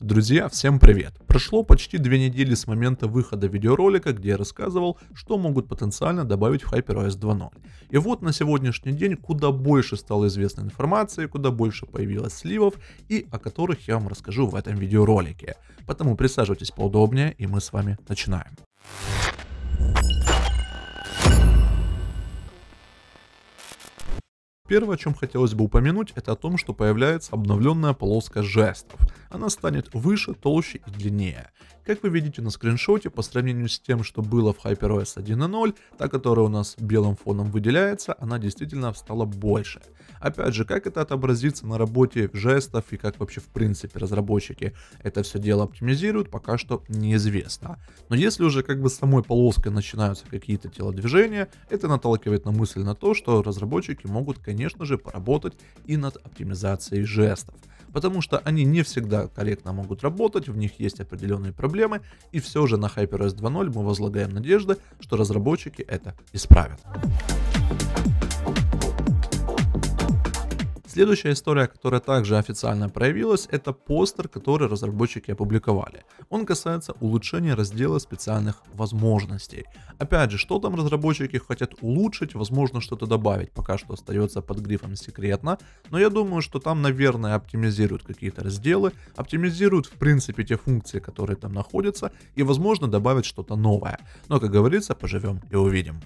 Друзья, всем привет! Прошло почти две недели с момента выхода видеоролика, где я рассказывал, что могут потенциально добавить в HyperOS 2.0. И вот на сегодняшний день куда больше стало известной информации, куда больше появилось сливов, и о которых я вам расскажу в этом видеоролике. Поэтому присаживайтесь поудобнее, и мы с вами начинаем. Первое, о чем хотелось бы упомянуть, это о том, что появляется обновленная полоска жестов она станет выше, толще и длиннее. Как вы видите на скриншоте, по сравнению с тем, что было в HyperOS 1.0, та, которая у нас белым фоном выделяется, она действительно стала больше. Опять же, как это отобразится на работе жестов и как вообще в принципе разработчики это все дело оптимизируют, пока что неизвестно. Но если уже как бы с самой полоской начинаются какие-то телодвижения, это наталкивает на мысль на то, что разработчики могут, конечно же, поработать и над оптимизацией жестов потому что они не всегда корректно могут работать, в них есть определенные проблемы, и все же на HyperOS 2.0 мы возлагаем надежды, что разработчики это исправят. Следующая история, которая также официально проявилась, это постер, который разработчики опубликовали. Он касается улучшения раздела специальных возможностей. Опять же, что там разработчики хотят улучшить, возможно что-то добавить, пока что остается под грифом секретно, но я думаю, что там, наверное, оптимизируют какие-то разделы, оптимизируют в принципе те функции, которые там находятся, и возможно добавят что-то новое. Но, как говорится, поживем и увидим.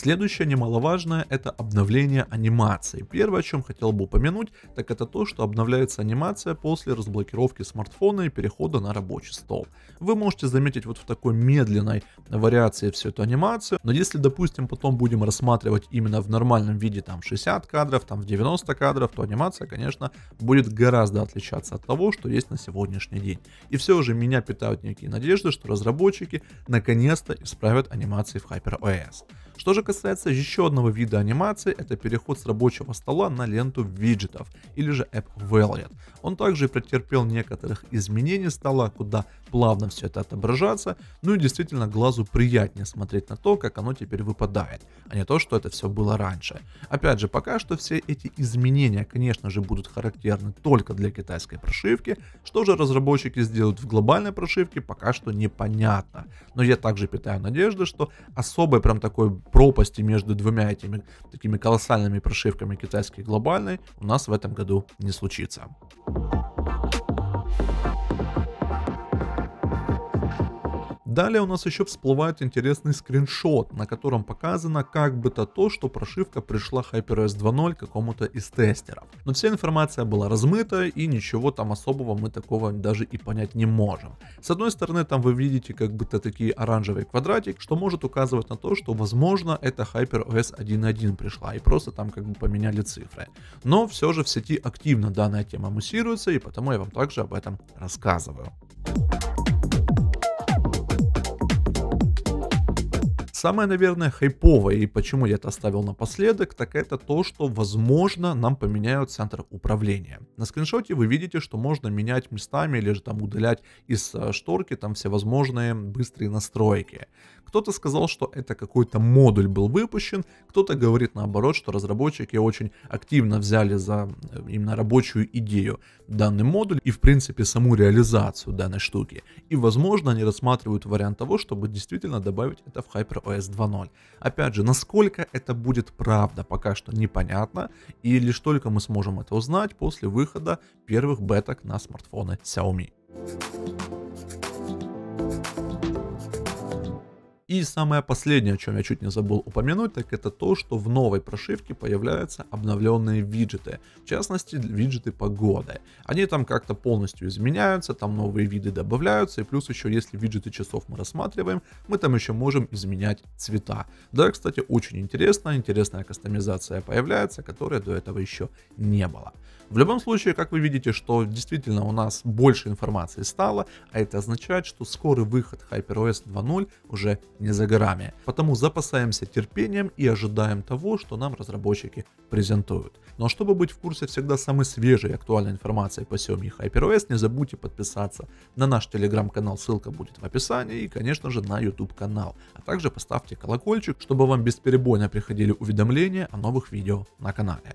Следующее немаловажное это обновление анимации. Первое, о чем хотел бы упомянуть, так это то, что обновляется анимация после разблокировки смартфона и перехода на рабочий стол. Вы можете заметить вот в такой медленной вариации всю эту анимацию, но если, допустим, потом будем рассматривать именно в нормальном виде там 60 кадров, там в 90 кадров, то анимация, конечно, будет гораздо отличаться от того, что есть на сегодняшний день. И все же меня питают некие надежды, что разработчики наконец-то исправят анимации в HyperOS. Что же касается еще одного вида анимации, это переход с рабочего стола на ленту виджетов, или же App Valid. Он также претерпел некоторых изменений стола, куда плавно все это отображаться, ну и действительно глазу приятнее смотреть на то, как оно теперь выпадает, а не то, что это все было раньше. Опять же, пока что все эти изменения, конечно же, будут характерны только для китайской прошивки, что же разработчики сделают в глобальной прошивке, пока что непонятно. Но я также питаю надежды, что особой прям такой пропасти между двумя этими такими колоссальными прошивками китайской глобальной у нас в этом году не случится. Далее у нас еще всплывает интересный скриншот, на котором показано как бы то то, что прошивка пришла HyperOS 2.0 какому-то из тестеров. Но вся информация была размыта и ничего там особого мы такого даже и понять не можем. С одной стороны там вы видите как бы то такие оранжевый квадратик, что может указывать на то, что возможно это HyperOS 1.1 пришла и просто там как бы поменяли цифры. Но все же в сети активно данная тема муссируется и потому я вам также об этом рассказываю. Thank you Самое, наверное, хайповое, и почему я это оставил напоследок, так это то, что, возможно, нам поменяют центр управления. На скриншоте вы видите, что можно менять местами или же там удалять из э, шторки там всевозможные быстрые настройки. Кто-то сказал, что это какой-то модуль был выпущен, кто-то говорит наоборот, что разработчики очень активно взяли за э, именно рабочую идею данный модуль и в принципе саму реализацию данной штуки. И возможно они рассматривают вариант того, чтобы действительно добавить это в HyperOS PS 2.0. Опять же, насколько это будет правда, пока что непонятно, и лишь только мы сможем это узнать после выхода первых беток на смартфоны Xiaomi. И самое последнее, о чем я чуть не забыл упомянуть, так это то, что в новой прошивке появляются обновленные виджеты, в частности виджеты погоды. Они там как-то полностью изменяются, там новые виды добавляются, и плюс еще если виджеты часов мы рассматриваем, мы там еще можем изменять цвета. Да, кстати, очень интересно, интересная кастомизация появляется, которая до этого еще не было. В любом случае, как вы видите, что действительно у нас больше информации стало, а это означает, что скорый выход HyperOS 2.0 уже не за горами. Потому запасаемся терпением и ожидаем того, что нам разработчики презентуют. Но чтобы быть в курсе всегда самой свежей и актуальной информации по Xiaomi HyperOS, не забудьте подписаться на наш телеграм-канал, ссылка будет в описании, и, конечно же, на YouTube канал. А также поставьте колокольчик, чтобы вам бесперебойно приходили уведомления о новых видео на канале.